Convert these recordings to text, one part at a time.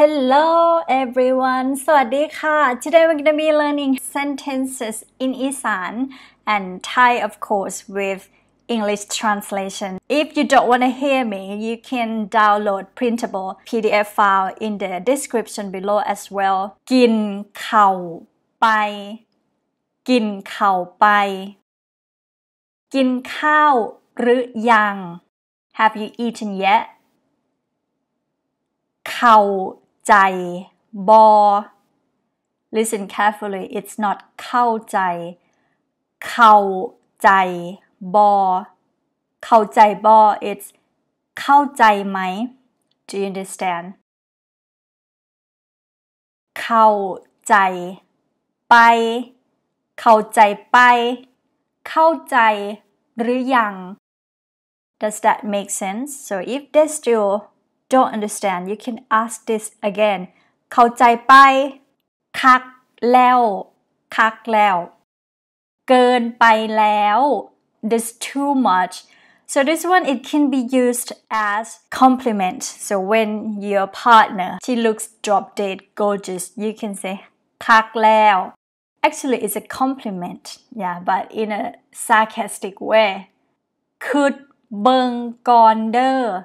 Hello everyone สวัสดีค่ะ Today we're going to be learning sentences in Isan and Thai of course with English translation If you don't want to hear me you can download printable PDF file in the description below as well กินเข่าไป กินเข่าไป กินข้าวหรือยัง Have you eaten yet เข่าใจบอ listen carefully it's not เข้าใจ เข้าใจบอเข้าใจบอ it's เข้าใจไหม do you understand เข้าใจ ไป เข้าใจไป เข้าใจหรือยัง Does that make sense? So if t h e r e s still don't understand you can ask this again เข้าใจไปคักแล้วคักแล้วเกินไปแล้ว this too much so this one it can be used as compliment so when your partner she looks drop dead gorgeous you can say คักแล้ว actually it's a compliment yeah but in a sarcastic way คือเบิงกอนเดอร์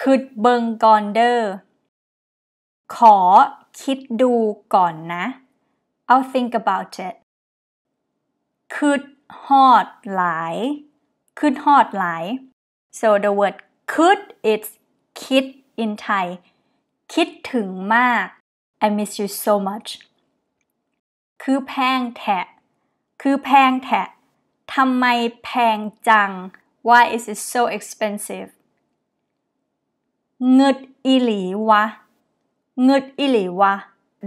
คือเบิงก่อนเดอร์ขอคิดดูก่อนนะ I'll think about it คือฮอดหลายคือฮอดหลาย so the word could it's คิด in Thai คิดถึงมาก I miss you so much คือแพงแทะ คือแพงแทะทำไมแพงจัง Why is it so expensive เงดอิหลีวะเงดอิหลีวะ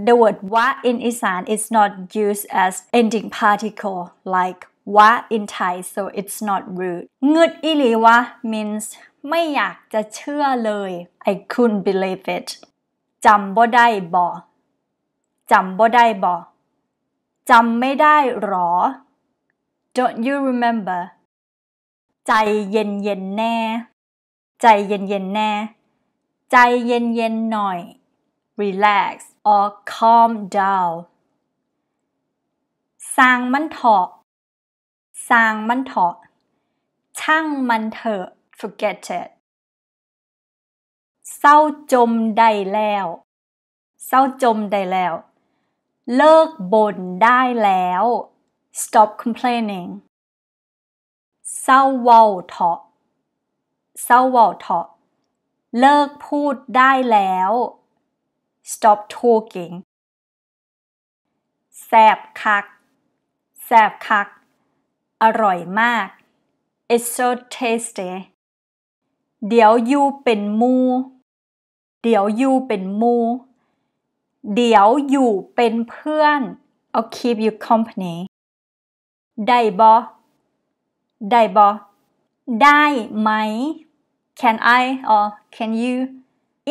The word wa in Isan is not used as ending particle like wa in Thai so it's not rude เงึดอิหลีวะ means ไม่อยากจะเชื่อเลย I couldn't believe it จำบ่ได้บ่ จำบ่ได้บ่ จำไม่ได้หรอ Don't you remember ใจเย็นเย็นแน่ ใจเย็นเย็นแน่ใจเย็นๆหน่อย relax or calm down สางมันเถาะสางมันเถาะ ช่างมันเถอะ forget it เศร้าจมได้แล้ว เศร้าจมได้แล้ว เลิกบ่นได้แล้ว stop complaining เศร้าเว่าเถาะ เศร้าเว่าเถาะเลิกพูดได้แล้ว stop talking แซบคัก แซบคัก อร่อยมาก it's so tasty เดี๋ยวยูเป็นมู เดี๋ยวยูเป็นมู เดี๋ยวอยู่เป็นเพื่อน I'll keep you company ได้บอได้บอได้ไหม can I or can you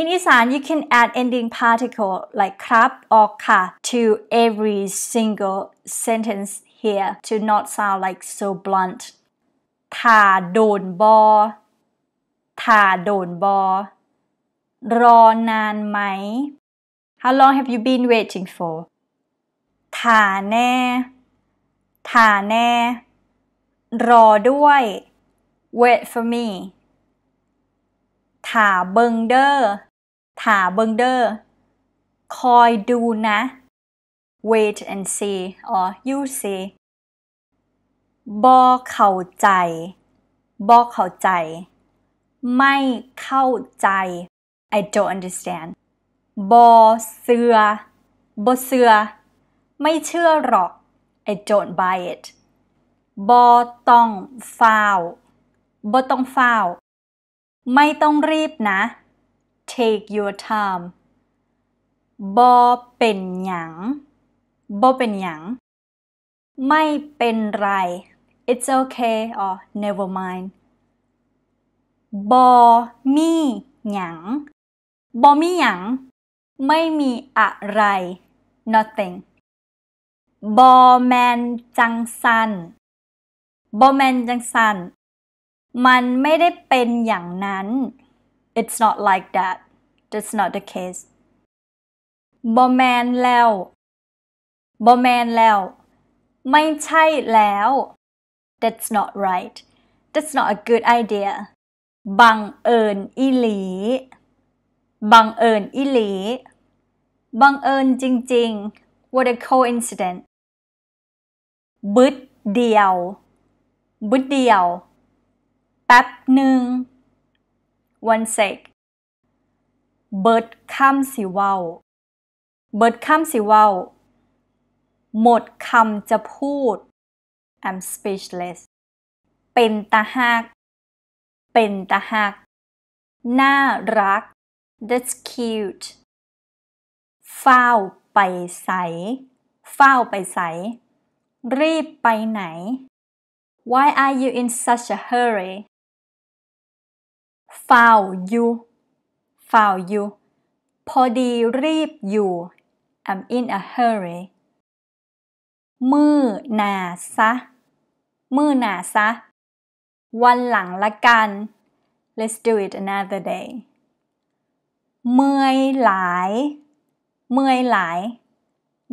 In Isan, you can add ending particle like k r a บ or ka to every single sentence here to not sound like so blunt. ถ้าโดนบอถ้าโดนบอ รอนานไหม How long have you been waiting for? าแน่ถ้าแน่ รอด้วย Wait for me. ถาเบิงเดอร์ถาเบิงเดอร์ คอยดูนะ wait and see or you see บอเข้าใจ บอเข้าใจ ไม่เข้าใจ I don't understand บอเสือ บอเสือ ไม่เชื่อหรอก I don't buy it บอต้องฟาว บอต้องฟาวไม่ต้องรีบนะ take your time บอเป็นหยังบอเป็นหยังไม่เป็นไร it's okay or never mind บอมีหยังบอมีหยังไม่มีอะไร nothing บอแมนจังสัน บอแมนจังสันมันไม่ได้เป็นอย่างนั้น it's not like that that's not the case บอแมนแล้ว บอแมนแล้ว ไม่ใช่แล้ว that's not right that's not a good idea บังเอิญอิหลี บังเอิญอิหลี บังเอิญจริงๆ what a coincidence บึดเดียว บึดเดียวแป๊บหนึ่ง one sec เบิดคำสิว้า เบิดคำสิวาหมดคำจะพูด I'm speechless เป็นตาหัก เป็นตาหักน่ารัก that's cute เฝ้าไปใสเฝ้าไปใสรีบไปไหน Why are you in such a hurry ้าอยู่เฝ้าอยู่พอดีรีบอยู่ I'm in a hurry มือหนาซะมือหนาซะวันหลังละกัน Let's do it another day เมื่อยหลายเมื่อยหลาย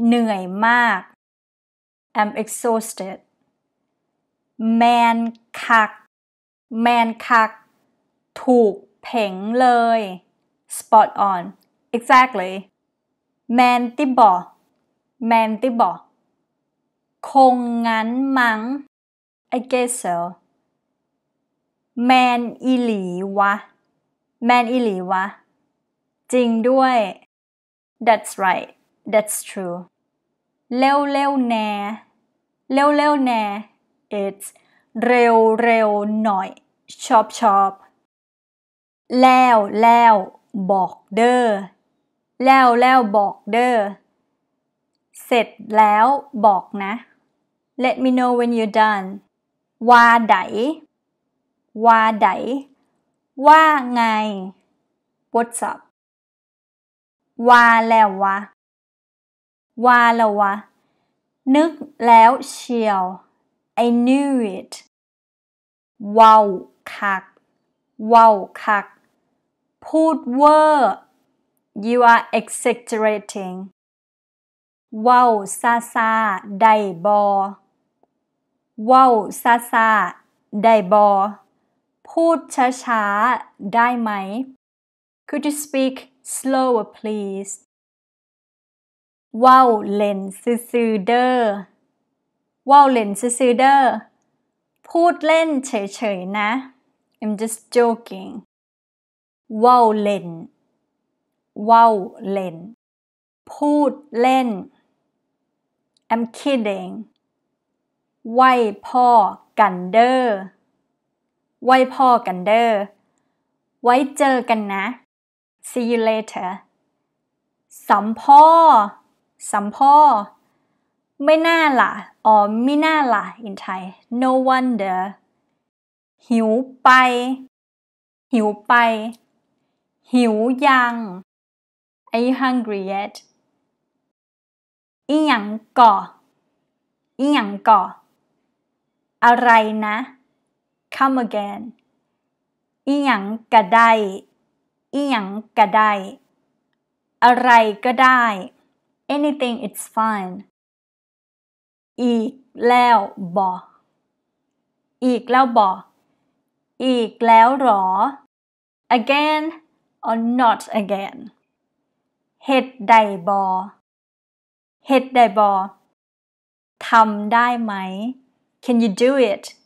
เหนื่อยมาก I'm exhausted แมนคักแมนคักถูกเพ่งเลย spot on exactly m a n ม i b l e m a n น i b l e คงงั้นมัง้ง I guess so แมนอีหลีวะ แมนอีหลีวะ จริงด้วย That's right That's true เร็วเร็วแน่ เร็วเร็วแน่ It's เร็วเร็วหน่อย ชอบชอบแล้วแล้วบอกเด้อ แล้วแล้วบอกเด้อ เสร็จแล้วบอกนะ Let me know when you're done ว่าไดว่าได ว่าไง What's up ว่าแล้ววะ ว่าแล้ววะ นึกแล้วเชียว I knew it ว้าวคักว้าวคักพูดเวอร์ you are exaggerating ว้าวซาซาได้บอว้าวซาซาได้บอพูดช้าๆได้ไหม Could you speak slower please ว้าวเลนซื่อเดอร์ว้าวเลนซื่อเดอร์พูดเล่นเฉยๆนะ I'm just joking ว้าวเล่น ว้าวเล่น พูดเล่น I'm kidding ไหวพ่อกันเดอร์ไหวพ่อกันเดอร์ ไว้เจอกันนะ see you later สัมพ่อ สัมพ่อ ไม่น่าล่ะอ๋อไม่น่าล่ะ in Thai no wonder หิวไป หิวไปหิวยัง Are you hungry yet อีหยังก่อ อีหยังก่อ อะไรนะ Come again อีหยังก็ได้ อีหยังก็ได้ อะไรก็ได้ Anything it's fine อีกแล้วบอ อีกแล้วบอ อีกแล้วหรอ again or not again. Het day bo. Het day bo. Tham dai mai. Can you do it?